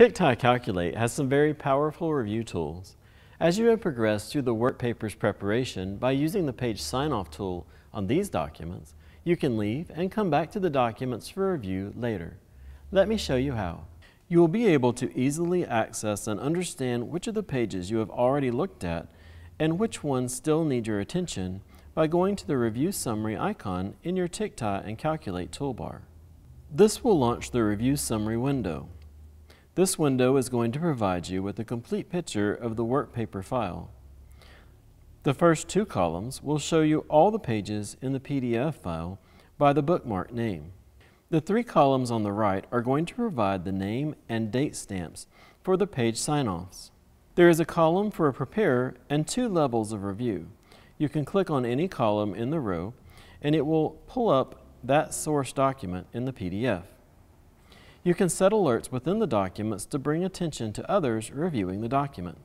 TikTok Calculate has some very powerful review tools. As you have progressed through the work paper's preparation by using the page sign-off tool on these documents, you can leave and come back to the documents for review later. Let me show you how. You will be able to easily access and understand which of the pages you have already looked at and which ones still need your attention by going to the Review Summary icon in your TikTok and Calculate toolbar. This will launch the Review Summary window. This window is going to provide you with a complete picture of the work paper file. The first two columns will show you all the pages in the PDF file by the bookmark name. The three columns on the right are going to provide the name and date stamps for the page sign-offs. There is a column for a preparer and two levels of review. You can click on any column in the row and it will pull up that source document in the PDF. You can set alerts within the documents to bring attention to others reviewing the document.